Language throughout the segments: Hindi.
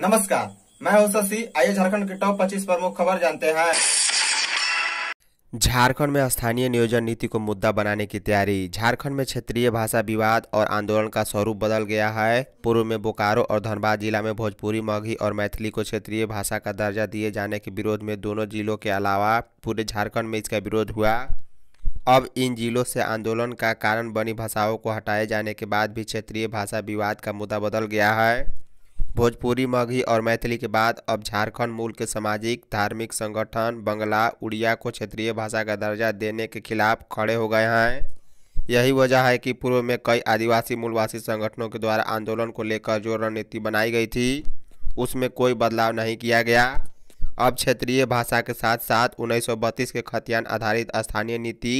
नमस्कार मैं हूं शशि आइए झारखंड के टॉप 25 प्रमुख खबर जानते हैं झारखंड में स्थानीय नियोजन नीति को मुद्दा बनाने की तैयारी झारखंड में क्षेत्रीय भाषा विवाद और आंदोलन का स्वरूप बदल गया है पूर्व में बोकारो और धनबाद जिला में भोजपुरी मगही और मैथिली को क्षेत्रीय भाषा का दर्जा दिए जाने के विरोध में दोनों जिलों के अलावा पूरे झारखंड में इसका विरोध हुआ अब इन जिलों से आंदोलन का कारण बनी भाषाओं को हटाए जाने के बाद भी क्षेत्रीय भाषा विवाद का मुद्दा बदल गया है भोजपुरी मगही और मैथिली के बाद अब झारखंड मूल के सामाजिक धार्मिक संगठन बंगला उड़िया को क्षेत्रीय भाषा का दर्जा देने के खिलाफ खड़े हो गए हैं यही वजह है कि पूर्व में कई आदिवासी मूलवासी संगठनों के द्वारा आंदोलन को लेकर जो रणनीति बनाई गई थी उसमें कोई बदलाव नहीं किया गया अब क्षेत्रीय भाषा के साथ साथ उन्नीस के खतियान आधारित स्थानीय नीति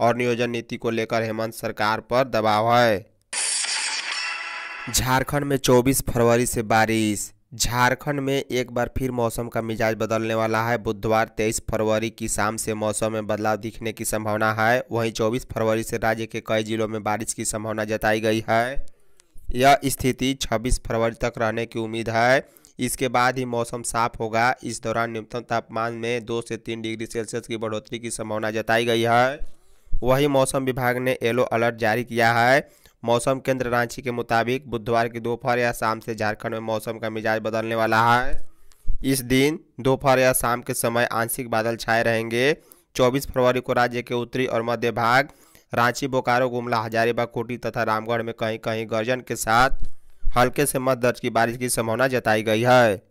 और नियोजन नीति को लेकर हेमंत सरकार पर दबाव है झारखंड में 24 फरवरी से बारिश झारखंड में एक बार फिर मौसम का मिजाज बदलने वाला है बुधवार 23 फरवरी की शाम से मौसम में बदलाव दिखने की संभावना है वहीं 24 फरवरी से राज्य के कई जिलों में बारिश की संभावना जताई गई है यह स्थिति 26 फरवरी तक रहने की उम्मीद है इसके बाद ही मौसम साफ होगा इस दौरान न्यूनतम तापमान में दो से तीन डिग्री सेल्सियस की बढ़ोतरी की संभावना जताई गई है वही मौसम विभाग ने येलो अलर्ट जारी किया है मौसम केंद्र रांची के मुताबिक बुधवार की दोपहर या शाम से झारखंड में मौसम का मिजाज बदलने वाला है इस दिन दोपहर या शाम के समय आंशिक बादल छाए रहेंगे 24 फरवरी को राज्य के उत्तरी और मध्य भाग रांची बोकारो गुमला हजारीबाग कोटी तथा रामगढ़ में कहीं कहीं गर्जन के साथ हल्के से मध्य दर्ज की बारिश की संभावना जताई गई है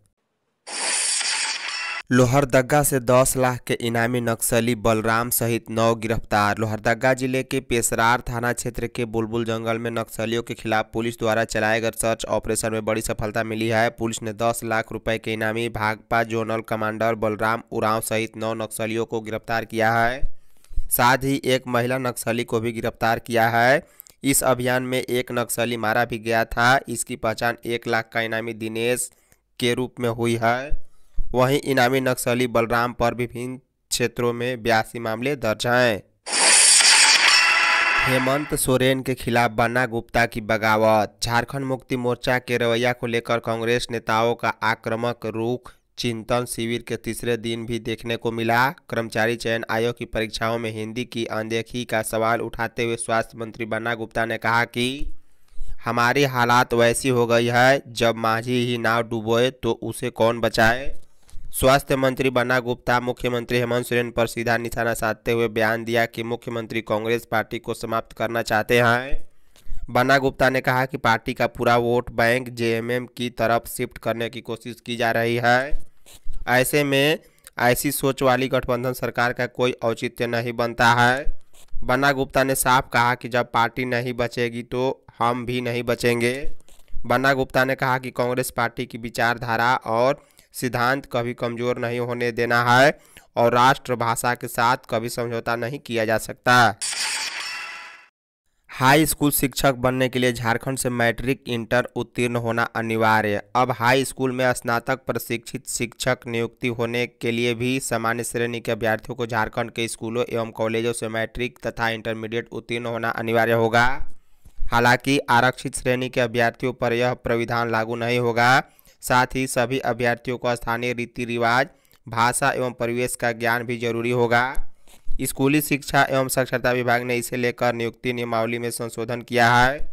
लोहरदगा से 10 लाख के इनामी नक्सली बलराम सहित नौ गिरफ्तार लोहरदगा जिले के पेसरार थाना क्षेत्र के बुलबुल जंगल में नक्सलियों के खिलाफ पुलिस द्वारा चलाए गए सर्च ऑपरेशन में बड़ी सफलता मिली है पुलिस ने 10 लाख रुपए के इनामी भागपा जोनल कमांडर बलराम उरांव सहित नौ नक्सलियों को गिरफ्तार किया है साथ ही एक महिला नक्सली को भी गिरफ्तार किया है इस अभियान में एक नक्सली मारा भी गया था इसकी पहचान एक लाख का इनामी दिनेश के रूप में हुई है वहीं इनामी नक्सली बलराम पर विभिन्न क्षेत्रों में बयासी मामले दर्ज हैं हेमंत सोरेन के खिलाफ बन्ना गुप्ता की बगावत झारखंड मुक्ति मोर्चा के रवैया को लेकर कांग्रेस नेताओं का आक्रामक रुख चिंतन शिविर के तीसरे दिन भी देखने को मिला कर्मचारी चयन आयोग की परीक्षाओं में हिंदी की अनदेखी का सवाल उठाते हुए स्वास्थ्य मंत्री बन्ना गुप्ता ने कहा कि हमारी हालात वैसी हो गई है जब माझी ही नाव डूबोए तो उसे कौन बचाए स्वास्थ्य मंत्री बन्ना गुप्ता मुख्यमंत्री हेमंत सोरेन पर सीधा निशाना साधते हुए बयान दिया कि मुख्यमंत्री कांग्रेस पार्टी को समाप्त करना चाहते हैं बन्ना गुप्ता ने कहा कि पार्टी का पूरा वोट बैंक जेएमएम की तरफ शिफ्ट करने की कोशिश की जा रही है ऐसे में ऐसी सोच वाली गठबंधन सरकार का कोई औचित्य नहीं बनता है बन्ना गुप्ता ने साफ कहा कि जब पार्टी नहीं बचेगी तो हम भी नहीं बचेंगे बन्ना गुप्ता ने कहा कि कांग्रेस पार्टी की विचारधारा और सिद्धांत कभी कमज़ोर नहीं होने देना है और राष्ट्रभाषा के साथ कभी समझौता नहीं किया जा सकता हाई स्कूल शिक्षक बनने के लिए झारखंड से मैट्रिक इंटर उत्तीर्ण होना अनिवार्य अब हाई स्कूल में स्नातक प्रशिक्षित शिक्षक नियुक्ति होने के लिए भी सामान्य श्रेणी के अभ्यर्थियों को झारखंड के स्कूलों एवं कॉलेजों से मैट्रिक तथा इंटरमीडिएट उत्तीर्ण होना अनिवार्य होगा हालांकि आरक्षित श्रेणी के अभ्यर्थियों पर यह प्रविधान लागू नहीं होगा साथ ही सभी अभ्यर्थियों को स्थानीय रीति रिवाज भाषा एवं परिवेश का ज्ञान भी जरूरी होगा स्कूली शिक्षा एवं साक्षरता विभाग ने इसे लेकर नियुक्ति नियमावली में संशोधन किया है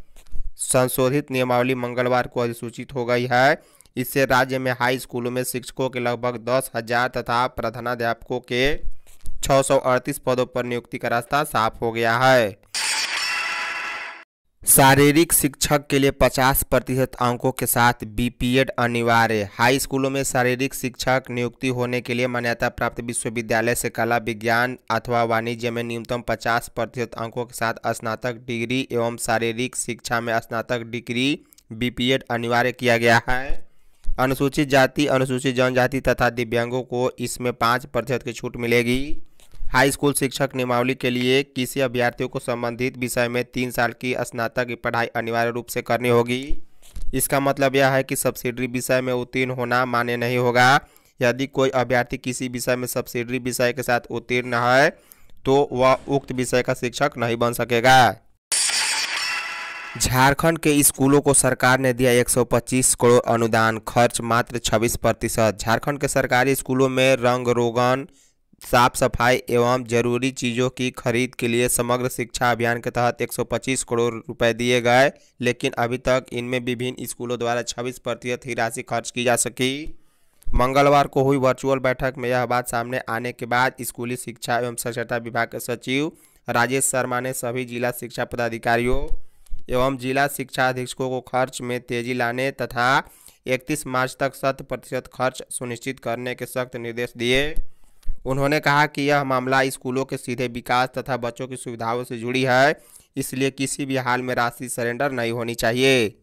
संशोधित नियमावली मंगलवार को अधिसूचित हो गई है इससे राज्य में हाई स्कूलों में शिक्षकों के लगभग दस हजार तथा प्रधानाध्यापकों के छः पदों पर नियुक्ति का रास्ता साफ हो गया है शारीरिक शिक्षक के लिए 50 प्रतिशत अंकों के साथ बीपीएड अनिवार्य हाई स्कूलों में शारीरिक शिक्षक नियुक्ति होने के लिए मान्यता प्राप्त विश्वविद्यालय से कला विज्ञान अथवा वाणिज्य में न्यूनतम 50 प्रतिशत अंकों के साथ स्नातक डिग्री एवं शारीरिक शिक्षा में स्नातक डिग्री बीपीएड अनिवार्य किया गया है अनुसूचित जाति अनुसूचित जनजाति तथा दिव्यांगों को इसमें पाँच प्रतिशत की छूट मिलेगी हाई स्कूल शिक्षक नियमावली के लिए किसी अभ्यर्थियों को संबंधित विषय में तीन साल की स्नातक की पढ़ाई अनिवार्य रूप से करनी होगी इसका मतलब यह है कि सब्सिडरी विषय में उत्तीर्ण होना मान्य नहीं होगा यदि कोई अभ्यर्थी किसी विषय में सब्सिडरी विषय के साथ उत्तीर्ण है तो वह उक्त विषय का शिक्षक नहीं बन सकेगा झारखंड के स्कूलों को सरकार ने दिया 125 करोड़ अनुदान खर्च मात्र 26 प्रतिशत झारखंड के सरकारी स्कूलों में रंग रोगन साफ सफाई एवं जरूरी चीज़ों की खरीद के लिए समग्र शिक्षा अभियान के तहत 125 करोड़ रुपए दिए गए लेकिन अभी तक इनमें विभिन्न स्कूलों द्वारा 26 प्रतिशत ही राशि खर्च की जा सकी मंगलवार को हुई वर्चुअल बैठक में यह बात सामने आने के बाद स्कूली शिक्षा एवं स्वच्छता विभाग के सचिव राजेश शर्मा ने सभी जिला शिक्षा पदाधिकारियों एवं जिला शिक्षा अधीक्षकों को खर्च में तेजी लाने तथा 31 मार्च तक शत प्रतिशत खर्च सुनिश्चित करने के सख्त निर्देश दिए उन्होंने कहा कि यह मामला स्कूलों के सीधे विकास तथा बच्चों की सुविधाओं से जुड़ी है इसलिए किसी भी हाल में राशि सरेंडर नहीं होनी चाहिए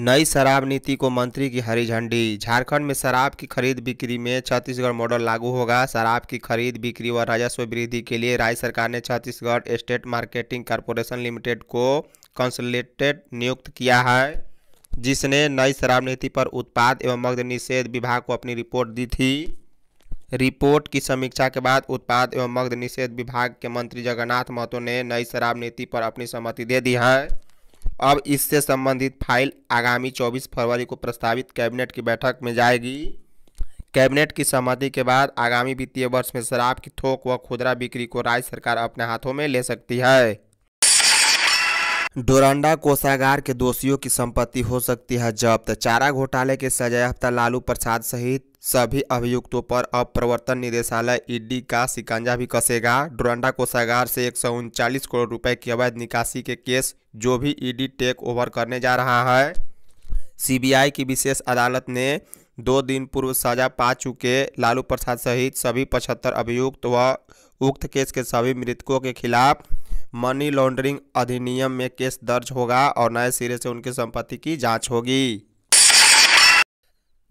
नई शराब नीति को मंत्री की हरी झंडी झारखंड में शराब की खरीद बिक्री में छत्तीसगढ़ मॉडल लागू होगा शराब की खरीद बिक्री व राजस्व वृद्धि के लिए राज्य सरकार ने Chhattisgarh state marketing corporation limited को कंसल्टेट नियुक्त किया है जिसने नई शराब नीति पर उत्पाद एवं मद्य निषेध विभाग को अपनी रिपोर्ट दी थी रिपोर्ट की समीक्षा के बाद उत्पाद एवं मग्ध निषेध विभाग के मंत्री जगन्नाथ महतो ने नई शराब नीति पर अपनी सहमति दे दी है अब इससे संबंधित फाइल आगामी 24 फरवरी को प्रस्तावित कैबिनेट की बैठक में जाएगी कैबिनेट की सहमति के बाद आगामी वित्तीय वर्ष में शराब की थोक व खुदरा बिक्री को राज्य सरकार अपने हाथों में ले सकती है डोरंडा कोषागार के दोषियों की संपत्ति हो सकती है जब्त चारा घोटाले के सजायाफ्ता लालू प्रसाद सहित सभी अभियुक्तों पर अब प्रवर्तन निदेशालय ईडी का शिकंजा भी कसेगा डोरंडा कोषागार से एक करोड़ रुपए की अवैध निकासी के केस जो भी ईडी टेक ओवर करने जा रहा है सीबीआई की विशेष अदालत ने दो दिन पूर्व सजा पा चुके लालू प्रसाद सहित सभी पचहत्तर अभियुक्त व उक्त केस के सभी मृतकों के खिलाफ मनी लॉन्ड्रिंग अधिनियम में केस दर्ज होगा और नए सिरे से उनकी संपत्ति की जांच होगी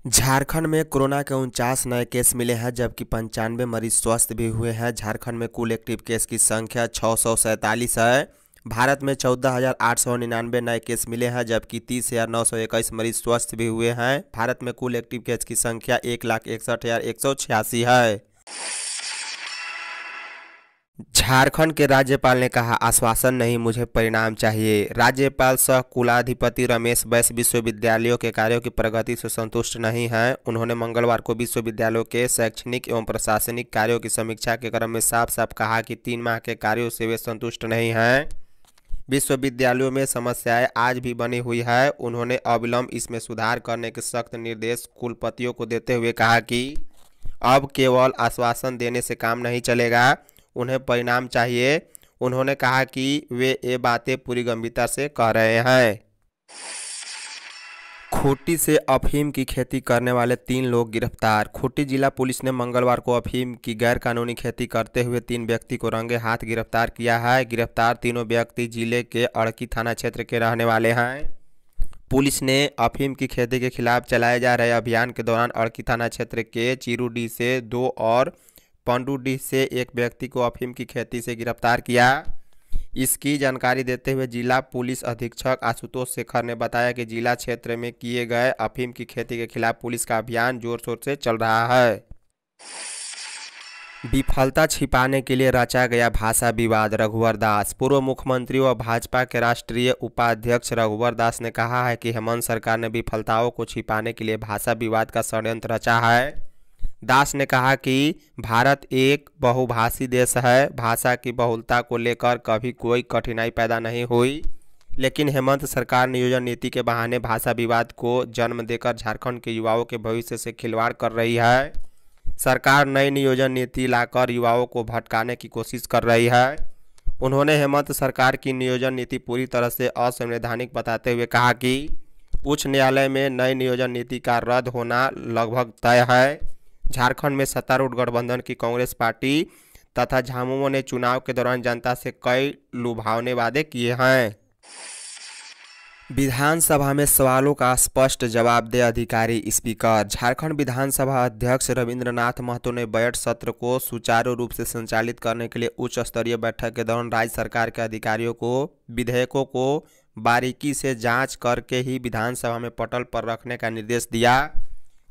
झारखंड में कोरोना के उनचास नए केस मिले हैं जबकि पंचानवे मरीज स्वस्थ भी हुए हैं झारखंड में कुल एक्टिव केस की संख्या छः है भारत में चौदह हजार आठ सौ निन्यानवे नए केस मिले हैं जबकि तीस हजार नौ सौ इक्कीस मरीज स्वस्थ भी हुए हैं भारत में कुल एक्टिव केस की संख्या एक लाख इकसठ हजार एक सौ छियासी है झारखंड के राज्यपाल ने कहा आश्वासन नहीं मुझे परिणाम चाहिए राज्यपाल सह कुलाधिपति रमेश बैस विश्वविद्यालयों के कार्यों की प्रगति से संतुष्ट नहीं हैं उन्होंने मंगलवार को विश्वविद्यालयों के शैक्षणिक एवं प्रशासनिक कार्यों की समीक्षा के क्रम में साफ साफ कहा कि तीन माह के कार्यों से वे संतुष्ट नहीं हैं विश्वविद्यालयों में समस्याएं आज भी बनी हुई है उन्होंने अविलंब इसमें सुधार करने के सख्त निर्देश कुलपतियों को देते हुए कहा कि अब केवल आश्वासन देने से काम नहीं चलेगा उन्हें परिणाम चाहिए उन्होंने कहा कि वे ये बातें पूरी गंभीरता से कह रहे हैं खूटी से अफीम की खेती करने वाले तीन लोग गिरफ्तार खूटी जिला पुलिस ने मंगलवार को अफीम की गैरकानूनी खेती करते हुए तीन व्यक्ति को रंगे हाथ गिरफ्तार किया है गिरफ्तार तीनों व्यक्ति जिले के अड़की थाना क्षेत्र के रहने वाले हैं पुलिस ने अफीम की खेती के खिलाफ चलाए जा रहे अभियान के दौरान अड़की थाना क्षेत्र के चिरुडी से दो और पनडुब्बी से एक व्यक्ति को अफीम की खेती से गिरफ्तार किया इसकी जानकारी देते हुए जिला पुलिस अधीक्षक आशुतोष शेखर ने बताया कि जिला क्षेत्र में किए गए अफीम की खेती के खिलाफ पुलिस का अभियान जोर शोर से चल रहा है विफलता छिपाने के लिए रचा गया भाषा विवाद रघुवर दास पूर्व मुख्यमंत्री व भाजपा के राष्ट्रीय उपाध्यक्ष रघुवर दास ने कहा है कि हेमंत सरकार ने विफलताओं को छिपाने के लिए भाषा विवाद का षड्यंत्र रचा है दास ने कहा कि भारत एक बहुभाषी देश है भाषा की बहुलता को लेकर कभी कोई कठिनाई पैदा नहीं हुई लेकिन हेमंत सरकार नियोजन नीति के बहाने भाषा विवाद को जन्म देकर झारखंड के युवाओं के भविष्य से खिलवाड़ कर रही है सरकार नई नियोजन नीति लाकर युवाओं को भटकाने की कोशिश कर रही है उन्होंने हेमंत सरकार की नियोजन नीति पूरी तरह से असंवैधानिक बताते हुए कहा कि उच्च न्यायालय में नई नियोजन नीति का रद्द होना लगभग तय है झारखंड में सत्तारूढ़ गठबंधन की कांग्रेस पार्टी तथा झामुमो ने चुनाव के दौरान जनता से कई लुभावने वादे किए हैं विधानसभा में सवालों का स्पष्ट जवाब दे अधिकारी स्पीकर झारखंड विधानसभा अध्यक्ष रविंद्रनाथ महतो ने बजट सत्र को सुचारू रूप से संचालित करने के लिए उच्च स्तरीय बैठक के दौरान राज्य सरकार के अधिकारियों को विधेयकों को बारीकी से जांच करके ही विधानसभा में पटल पर रखने का निर्देश दिया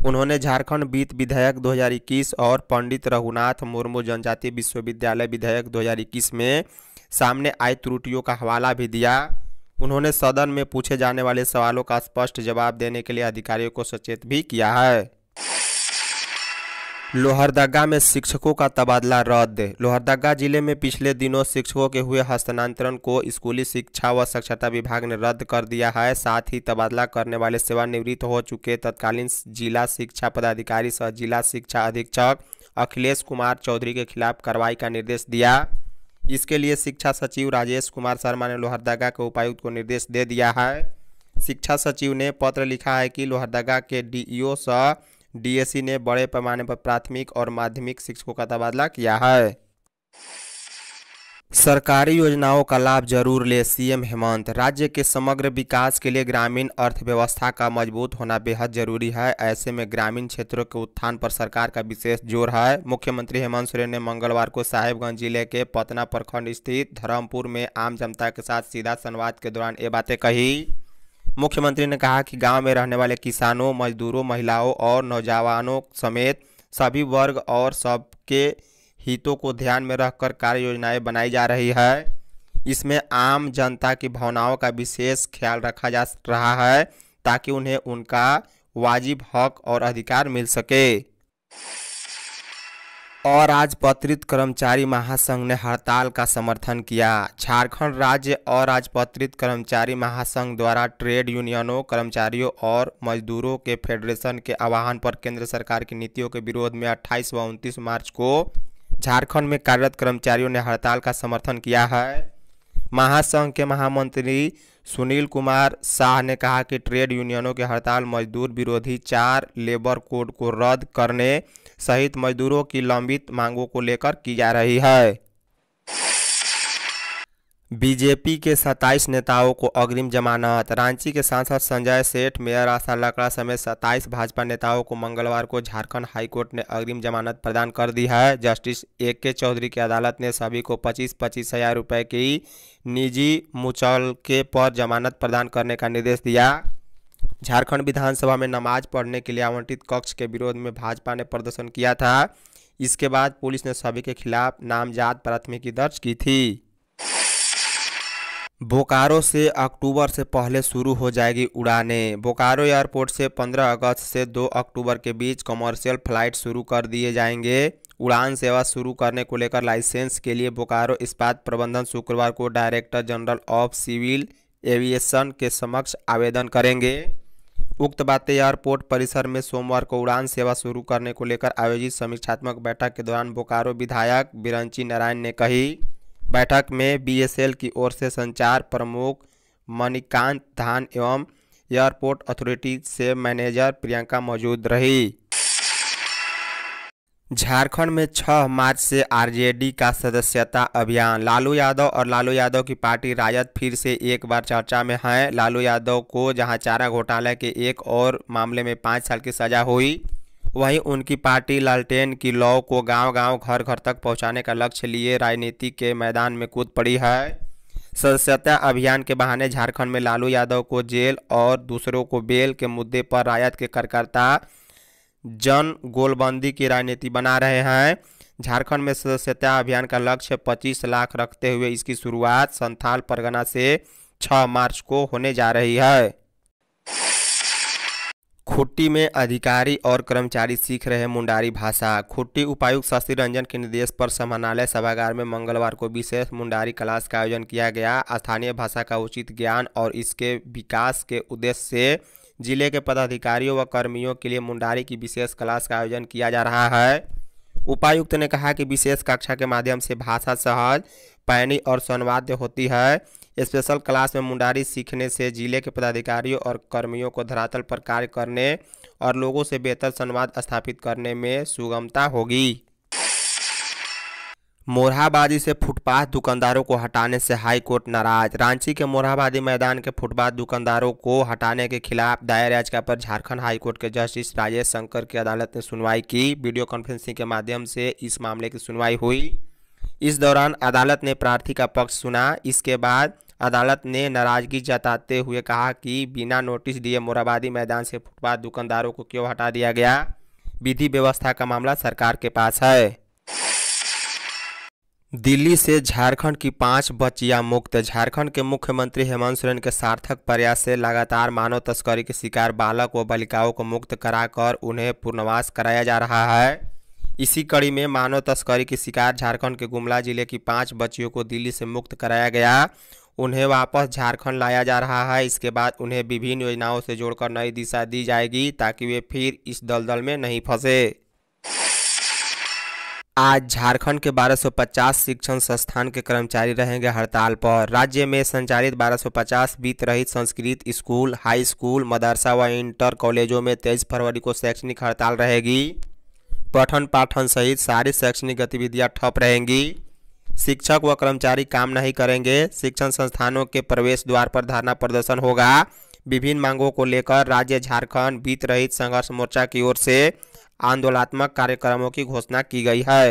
उन्होंने झारखंड वित्त विधेयक 2021 और पंडित रघुनाथ मुर्मू जनजातीय विश्वविद्यालय विधेयक 2021 में सामने आई त्रुटियों का हवाला भी दिया उन्होंने सदन में पूछे जाने वाले सवालों का स्पष्ट जवाब देने के लिए अधिकारियों को सचेत भी किया है लोहरदगा में शिक्षकों का तबादला रद्द लोहरदगा जिले में पिछले दिनों शिक्षकों के हुए हस्तांतरण को स्कूली शिक्षा व साक्षरता विभाग ने रद्द कर दिया है साथ ही तबादला करने वाले सेवानिवृत्त हो चुके तत्कालीन जिला शिक्षा पदाधिकारी सह जिला शिक्षा अधीक्षक अखिलेश कुमार चौधरी के खिलाफ कार्रवाई का निर्देश दिया इसके लिए शिक्षा सचिव राजेश कुमार शर्मा ने लोहरदगा के उपायुक्त को निर्देश दे दिया है शिक्षा सचिव ने पत्र लिखा है कि लोहरदगा के डीईओ सह डी ने बड़े पैमाने पर प्राथमिक और माध्यमिक शिक्षकों का तबादला किया है सरकारी योजनाओं का लाभ जरूर ले सीएम हेमंत राज्य के समग्र विकास के लिए ग्रामीण अर्थव्यवस्था का मजबूत होना बेहद जरूरी है ऐसे में ग्रामीण क्षेत्रों के उत्थान पर सरकार का विशेष जोर है मुख्यमंत्री हेमंत सोरेन ने मंगलवार को साहेबगंज जिले के पतना प्रखंड स्थित धर्मपुर में आम जनता के साथ सीधा संवाद के दौरान ये बातें कही मुख्यमंत्री ने कहा कि गांव में रहने वाले किसानों मजदूरों महिलाओं और नौजवानों समेत सभी वर्ग और सबके हितों को ध्यान में रखकर कार्य योजनाएं बनाई जा रही है इसमें आम जनता की भावनाओं का विशेष ख्याल रखा जा रहा है ताकि उन्हें उनका वाजिब हक और अधिकार मिल सके और अराजपत्रित कर्मचारी महासंघ ने हड़ताल का समर्थन किया झारखंड राज्य और अराजपत्रित कर्मचारी महासंघ द्वारा ट्रेड यूनियनों कर्मचारियों और मजदूरों के फेडरेशन के आह्वान पर केंद्र सरकार की नीतियों के विरोध में 28 व 29 मार्च को झारखंड में कार्यरत कर्मचारियों ने हड़ताल का समर्थन किया है महासंघ के महामंत्री सुनील कुमार शाह ने कहा कि ट्रेड यूनियनों की हड़ताल मजदूर विरोधी चार लेबर कोड को रद्द करने सहित मजदूरों की लंबित मांगों को लेकर की जा रही है बीजेपी के 27 नेताओं को अग्रिम जमानत रांची के सांसद संजय सेठ मेयर आशा लकड़ा समेत 27 भाजपा नेताओं को मंगलवार को झारखंड हाईकोर्ट ने अग्रिम जमानत प्रदान कर दी है जस्टिस ए के चौधरी की अदालत ने सभी को 25 पच्चीस हजार रुपये की निजी मुचलके पर जमानत प्रदान करने का निर्देश दिया झारखंड विधानसभा में नमाज पढ़ने के लिए आवंटित कक्ष के विरोध में भाजपा ने प्रदर्शन किया था इसके बाद पुलिस ने सभी के खिलाफ नामजात प्राथमिकी दर्ज की थी बोकारो से अक्टूबर से पहले शुरू हो जाएगी उड़ानें बोकारो एयरपोर्ट से 15 अगस्त से 2 अक्टूबर के बीच कमर्शियल फ्लाइट शुरू कर दिए जाएंगे उड़ान सेवा शुरू करने को लेकर लाइसेंस के लिए बोकारो इस्पात प्रबंधन शुक्रवार को director general of civil aviation के समक्ष आवेदन करेंगे उक्त बातें एयरपोर्ट परिसर में सोमवार को उड़ान सेवा शुरू करने को लेकर आयोजित समीक्षात्मक बैठक के दौरान बोकारो विधायक बिरंची नारायण ने कही बैठक में बीएसएल की ओर से संचार प्रमुख मणिकांत धान एवं एयरपोर्ट अथॉरिटी से मैनेजर प्रियंका मौजूद रही झारखंड में 6 मार्च से आरजेडी का सदस्यता अभियान लालू यादव और लालू यादव की पार्टी राजद फिर से एक बार चर्चा में हैं लालू यादव को जहां चारा घोटाले के एक और मामले में पाँच साल की सजा हुई वहीं उनकी पार्टी लालटेन की लौ को गांव-गांव घर-घर तक पहुंचाने का लक्ष्य लिए राजनीति के मैदान में कूद पड़ी है सदस्यता अभियान के बहाने झारखंड में लालू यादव को जेल और दूसरों को बेल के मुद्दे पर रायत के कार्यकर्ता जन गोलबंदी की राजनीति बना रहे हैं झारखंड में सदस्यता अभियान का लक्ष्य 25 लाख रखते हुए इसकी शुरुआत संथाल परगना से 6 मार्च को होने जा रही है खुट्टी में अधिकारी और कर्मचारी सीख रहे मुंडारी भाषा खुट्टी उपायुक्त शशि रंजन के निर्देश पर समानालय सभागार में मंगलवार को विशेष मुंडारी क्लास का आयोजन किया गया स्थानीय भाषा का उचित ज्ञान और इसके विकास के उद्देश्य से जिले के पदाधिकारियों व कर्मियों के लिए मुंडारी की विशेष क्लास का आयोजन किया जा रहा है उपायुक्त ने कहा कि विशेष कक्षा के माध्यम से भाषा सहज पैनी और संवाद्य होती है स्पेशल क्लास में मुंडारी सीखने से जिले के पदाधिकारियों और कर्मियों को धरातल पर कार्य करने और लोगों से बेहतर संवाद स्थापित करने में सुगमता होगी मोरहाबादी से फुटपाथ दुकानदारों को हटाने से हाई कोर्ट नाराज रांची के मोरहाबादी मैदान के फुटपाथ दुकानदारों को हटाने के खिलाफ दायर याचिका पर झारखंड हाई कोर्ट के जस्टिस राजेश शंकर की अदालत ने सुनवाई की वीडियो कॉन्फ्रेंसिंग के माध्यम से इस मामले की सुनवाई हुई इस दौरान अदालत ने प्रार्थी का पक्ष सुना इसके बाद अदालत ने नाराजगी जताते हुए कहा कि बिना नोटिस दिए मोराबादी मैदान से फुटपाथ दुकानदारों को क्यों हटा दिया गया विधि व्यवस्था का मामला सरकार के पास है दिल्ली से झारखंड की पांच बच्चियां मुक्त झारखंड के मुख्यमंत्री हेमंत सोरेन के सार्थक प्रयास से लगातार मानव तस्करी के शिकार बालक व बालिकाओं को मुक्त कराकर उन्हें पुनर्वास कराया जा रहा है इसी कड़ी में मानव तस्करी की शिकार झारखंड के गुमला जिले की पांच बच्चियों को दिल्ली से मुक्त कराया गया उन्हें वापस झारखंड लाया जा रहा है इसके बाद उन्हें विभिन्न योजनाओं से जोड़कर नई दिशा दी जाएगी ताकि वे फिर इस दलदल में नहीं फंसे आज झारखंड के 1250 शिक्षण संस्थान के कर्मचारी रहेंगे हड़ताल पर राज्य में संचालित 1250 वित्त रहित संस्कृत स्कूल हाई स्कूल मदरसा व इंटर कॉलेजों में तेईस फरवरी को शैक्षणिक हड़ताल रहेगी पठन पाठन सहित सारी शैक्षणिक गतिविधियां ठप रहेंगी शिक्षक व कर्मचारी काम नहीं करेंगे शिक्षण संस्थानों के प्रवेश द्वार पर धरना प्रदर्शन होगा विभिन्न मांगों को लेकर राज्य झारखंड वित्त रहित संघर्ष मोर्चा की ओर से आंदोलनात्मक कार्यक्रमों की घोषणा की गई है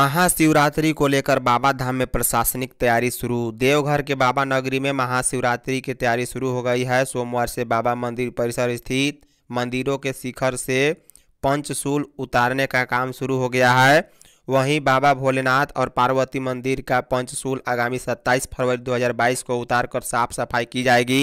महाशिवरात्रि को लेकर बाबा धाम में प्रशासनिक तैयारी शुरू देवघर के बाबा नगरी में महाशिवरात्रि की तैयारी शुरू हो गई है सोमवार से बाबा मंदिर परिसर स्थित मंदिरों के शिखर से पंचशूल उतारने का काम शुरू हो गया है वहीं बाबा भोलेनाथ और पार्वती मंदिर का पंचशूल आगामी 27 फरवरी 2022 को उतार कर साफ सफाई की जाएगी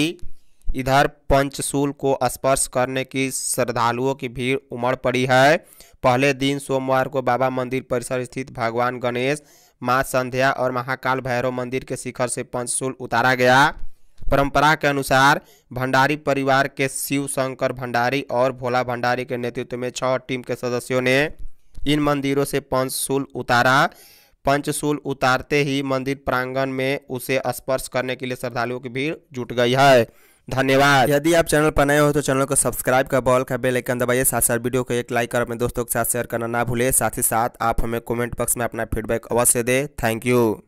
इधर पंचशूल को स्पर्श करने की श्रद्धालुओं की भीड़ उमड़ पड़ी है पहले दिन सोमवार को बाबा मंदिर परिसर स्थित भगवान गणेश माँ संध्या और महाकाल भैरव मंदिर के शिखर से पंचशूल उतारा गया परंपरा के अनुसार भंडारी परिवार के शिव शंकर भंडारी और भोला भंडारी के नेतृत्व में छह टीम के सदस्यों ने इन मंदिरों से पंचशूल उतारा पंचशूल उतारते ही मंदिर प्रांगण में उसे स्पर्श करने के लिए श्रद्धालुओं की भीड़ जुट गई है धन्यवाद यदि आप चैनल पर नए हो तो चैनल को सब्सक्राइब कर बॉल का बेल आइकन दबाइए साथ साथ वीडियो को एक लाइक और अपने दोस्तों के साथ शेयर करना ना भूलें साथ ही साथ आप हमें कमेंट बॉक्स में अपना फीडबैक अवश्य दें थैंक यू